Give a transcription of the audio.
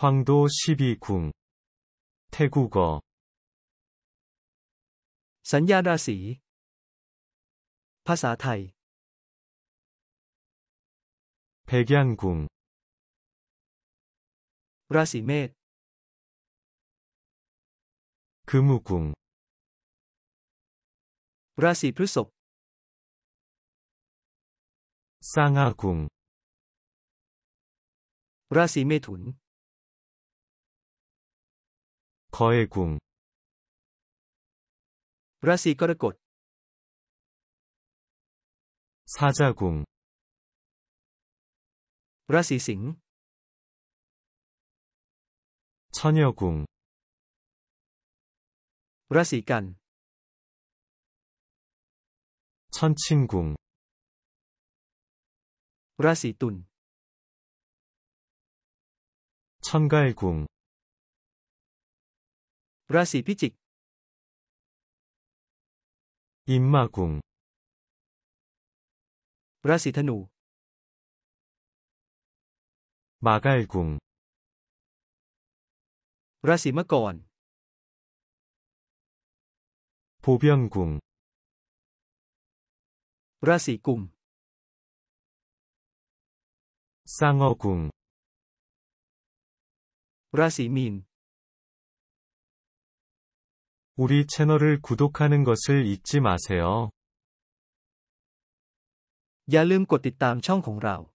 황도12궁태국어สัญญาราศีภาษาไทย백양궁ราศีเมษ금우궁ราศีพฤษภ쌍아궁ราศีเมถุน 거해궁 브라시거르꽃 사자궁 브라시싱 처녀궁 브라시간 천친궁 브라시돈 천갈궁 ราศีพิจิก อิมมากุงราศีธนู มากลกุงราศีมะกรผู้เพียงกุงราศีกุมสร้างอกุงราศีมีน 우리 채널을 구독하는 것을 잊지 마세요. อย่าลืมกดติดตามช่องของเรา